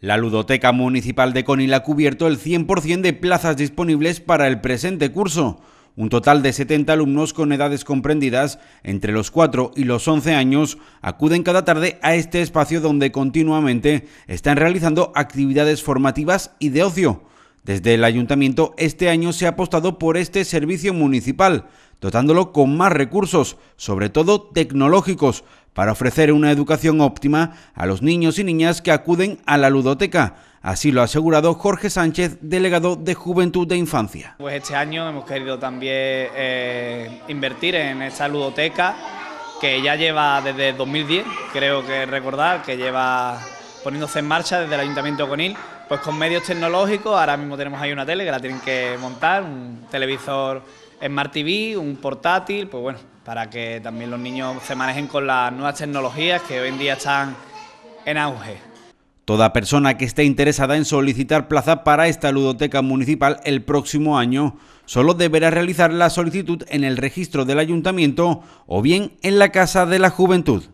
La Ludoteca Municipal de Conil ha cubierto el 100% de plazas disponibles para el presente curso. Un total de 70 alumnos con edades comprendidas entre los 4 y los 11 años acuden cada tarde a este espacio donde continuamente están realizando actividades formativas y de ocio. Desde el ayuntamiento este año se ha apostado por este servicio municipal, dotándolo con más recursos, sobre todo tecnológicos, para ofrecer una educación óptima a los niños y niñas que acuden a la ludoteca. Así lo ha asegurado Jorge Sánchez, delegado de Juventud de Infancia. Pues este año hemos querido también eh, invertir en esa ludoteca que ya lleva desde 2010, creo que recordar, que lleva poniéndose en marcha desde el Ayuntamiento de Conil pues con medios tecnológicos, ahora mismo tenemos ahí una tele que la tienen que montar, un televisor Smart TV, un portátil, pues bueno, para que también los niños se manejen con las nuevas tecnologías que hoy en día están en auge. Toda persona que esté interesada en solicitar plaza para esta ludoteca municipal el próximo año solo deberá realizar la solicitud en el registro del ayuntamiento o bien en la Casa de la Juventud.